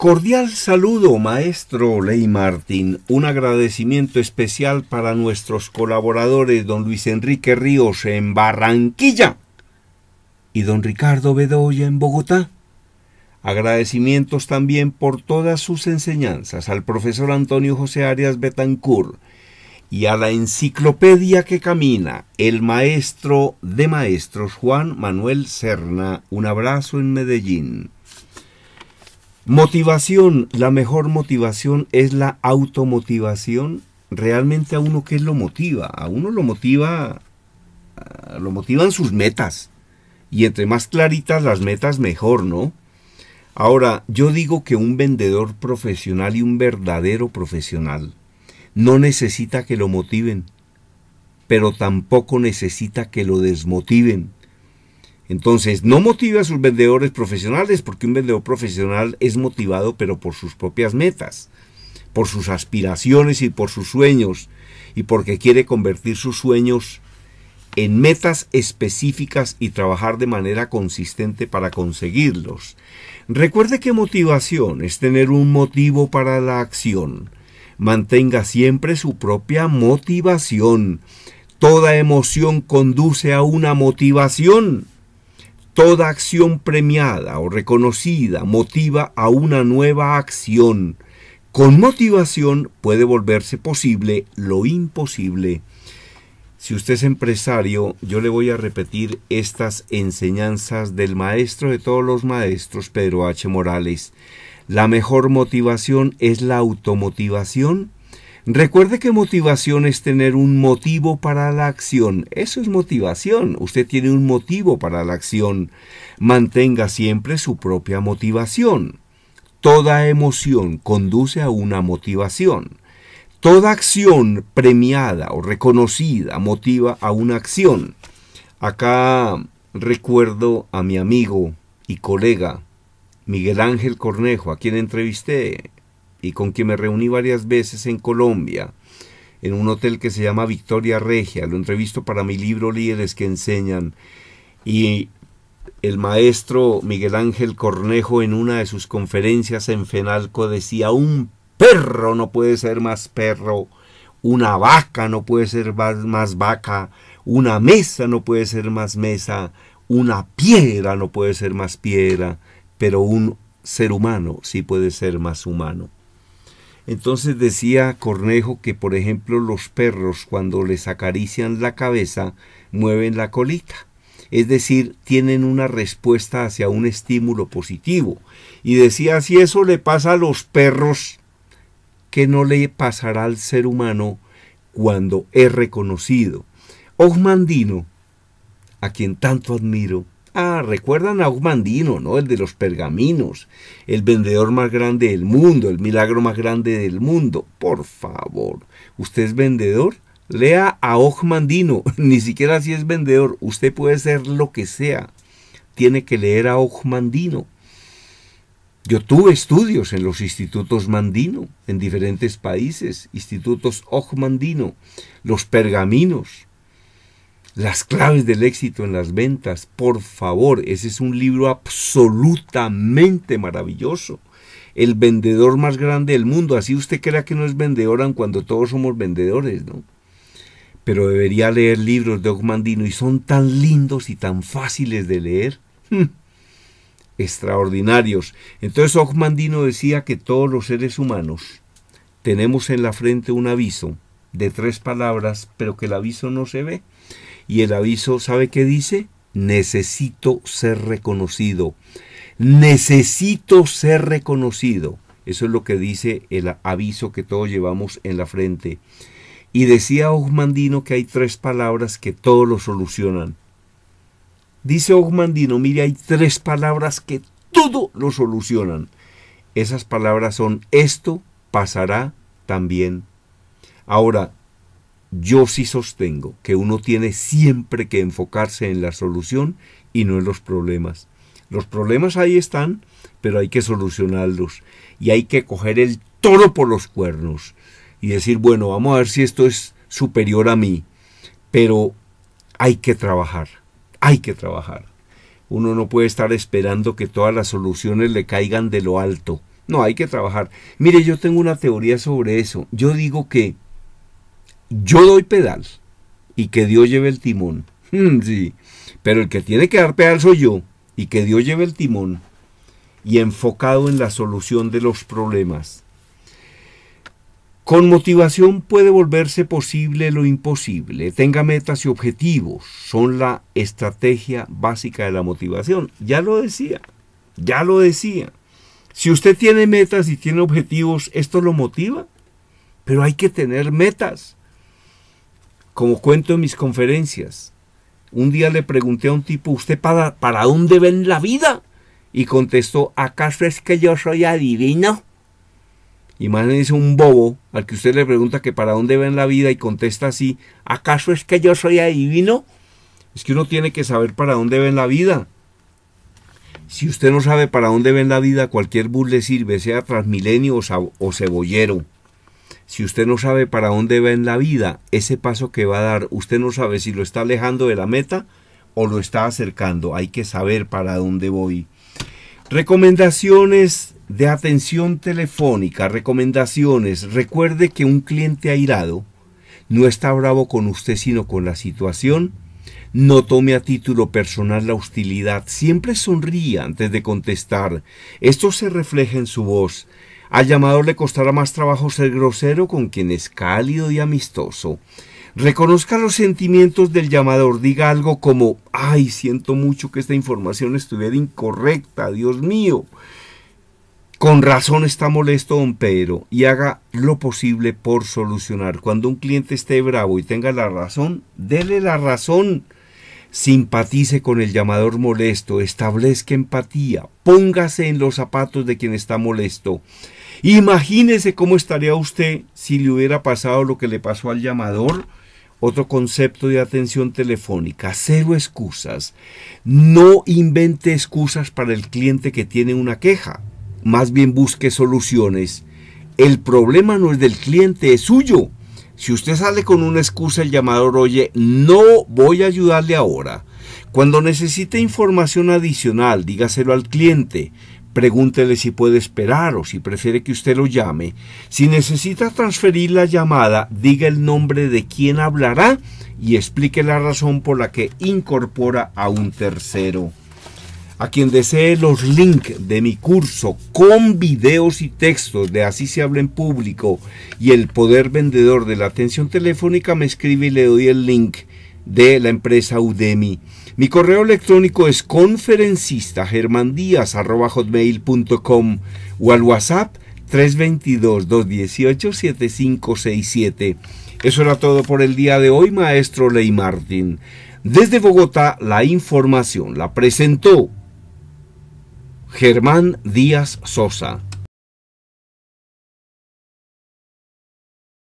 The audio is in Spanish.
Cordial saludo, maestro Ley Martín. Un agradecimiento especial para nuestros colaboradores, don Luis Enrique Ríos en Barranquilla y don Ricardo Bedoya en Bogotá. Agradecimientos también por todas sus enseñanzas al profesor Antonio José Arias Betancourt y a la enciclopedia que camina, el maestro de maestros Juan Manuel Serna. Un abrazo en Medellín. Motivación, la mejor motivación es la automotivación. Realmente a uno qué lo motiva? A uno lo motiva ah, lo motivan sus metas. Y entre más claritas las metas mejor, ¿no? Ahora, yo digo que un vendedor profesional y un verdadero profesional no necesita que lo motiven, pero tampoco necesita que lo desmotiven. Entonces, no motive a sus vendedores profesionales, porque un vendedor profesional es motivado, pero por sus propias metas, por sus aspiraciones y por sus sueños, y porque quiere convertir sus sueños en metas específicas y trabajar de manera consistente para conseguirlos. Recuerde que motivación es tener un motivo para la acción. Mantenga siempre su propia motivación. Toda emoción conduce a una motivación. Toda acción premiada o reconocida motiva a una nueva acción. Con motivación puede volverse posible lo imposible. Si usted es empresario, yo le voy a repetir estas enseñanzas del maestro de todos los maestros, Pedro H. Morales. La mejor motivación es la automotivación Recuerde que motivación es tener un motivo para la acción. Eso es motivación. Usted tiene un motivo para la acción. Mantenga siempre su propia motivación. Toda emoción conduce a una motivación. Toda acción premiada o reconocida motiva a una acción. Acá recuerdo a mi amigo y colega Miguel Ángel Cornejo, a quien entrevisté y con quien me reuní varias veces en Colombia, en un hotel que se llama Victoria Regia. Lo entrevisto para mi libro Líderes que Enseñan. Y el maestro Miguel Ángel Cornejo en una de sus conferencias en Fenalco decía, un perro no puede ser más perro, una vaca no puede ser más, vaca, una mesa no puede ser más mesa, una piedra no puede ser más piedra, pero un ser humano sí puede ser más humano. Entonces decía Cornejo que, por ejemplo, los perros cuando les acarician la cabeza mueven la colita, es decir, tienen una respuesta hacia un estímulo positivo. Y decía, si eso le pasa a los perros, ¿qué no le pasará al ser humano cuando es reconocido? Osmandino, a quien tanto admiro, Ah, recuerdan a Ogmandino, ¿no? El de los pergaminos, el vendedor más grande del mundo, el milagro más grande del mundo. Por favor, ¿usted es vendedor? Lea a Ogmandino, ni siquiera si es vendedor, usted puede ser lo que sea. Tiene que leer a Ogmandino. Yo tuve estudios en los institutos Mandino, en diferentes países, institutos Ogmandino, los pergaminos, las claves del éxito en las ventas, por favor, ese es un libro absolutamente maravilloso. El vendedor más grande del mundo, así usted crea que no es vendedor, cuando todos somos vendedores, ¿no? Pero debería leer libros de Ogmandino y son tan lindos y tan fáciles de leer. Hmm. Extraordinarios. Entonces Ogmandino decía que todos los seres humanos tenemos en la frente un aviso de tres palabras, pero que el aviso no se ve. Y el aviso, ¿sabe qué dice? Necesito ser reconocido. Necesito ser reconocido. Eso es lo que dice el aviso que todos llevamos en la frente. Y decía Ogmandino que hay tres palabras que todo lo solucionan. Dice Ogmandino, mire, hay tres palabras que todo lo solucionan. Esas palabras son esto pasará también. Ahora, yo sí sostengo que uno tiene siempre que enfocarse en la solución y no en los problemas. Los problemas ahí están, pero hay que solucionarlos y hay que coger el toro por los cuernos y decir, bueno, vamos a ver si esto es superior a mí, pero hay que trabajar, hay que trabajar. Uno no puede estar esperando que todas las soluciones le caigan de lo alto. No, hay que trabajar. Mire, yo tengo una teoría sobre eso. Yo digo que yo doy pedal y que Dios lleve el timón. Mm, sí, pero el que tiene que dar pedal soy yo y que Dios lleve el timón y enfocado en la solución de los problemas. Con motivación puede volverse posible lo imposible. Tenga metas y objetivos. Son la estrategia básica de la motivación. Ya lo decía, ya lo decía. Si usted tiene metas y tiene objetivos, ¿esto lo motiva? Pero hay que tener metas. Como cuento en mis conferencias, un día le pregunté a un tipo, ¿usted para, para dónde ven la vida? Y contestó, ¿acaso es que yo soy adivino? Imagínense un bobo al que usted le pregunta que para dónde ven la vida y contesta así, ¿acaso es que yo soy adivino? Es que uno tiene que saber para dónde ven la vida. Si usted no sabe para dónde ven la vida, cualquier bus sirve, sea transmilenio o cebollero. Si usted no sabe para dónde va en la vida, ese paso que va a dar, usted no sabe si lo está alejando de la meta o lo está acercando. Hay que saber para dónde voy. Recomendaciones de atención telefónica, recomendaciones. Recuerde que un cliente airado no está bravo con usted sino con la situación. No tome a título personal la hostilidad. Siempre sonríe antes de contestar. Esto se refleja en su voz. Al llamador le costará más trabajo ser grosero con quien es cálido y amistoso. Reconozca los sentimientos del llamador, diga algo como, ay, siento mucho que esta información estuviera incorrecta, Dios mío. Con razón está molesto don Pedro y haga lo posible por solucionar. Cuando un cliente esté bravo y tenga la razón, dele la razón. Simpatice con el llamador molesto, establezca empatía, póngase en los zapatos de quien está molesto. Imagínese cómo estaría usted si le hubiera pasado lo que le pasó al llamador. Otro concepto de atención telefónica, cero excusas. No invente excusas para el cliente que tiene una queja. Más bien busque soluciones. El problema no es del cliente, es suyo. Si usted sale con una excusa, el llamador oye, no voy a ayudarle ahora. Cuando necesite información adicional, dígaselo al cliente. Pregúntele si puede esperar o si prefiere que usted lo llame. Si necesita transferir la llamada, diga el nombre de quien hablará y explique la razón por la que incorpora a un tercero. A quien desee los links de mi curso con videos y textos de Así se habla en público y el poder vendedor de la atención telefónica me escribe y le doy el link de la empresa Udemy. Mi correo electrónico es conferencista o al WhatsApp 322-218-7567. Eso era todo por el día de hoy, maestro Ley Martín. Desde Bogotá, la información la presentó Germán Díaz Sosa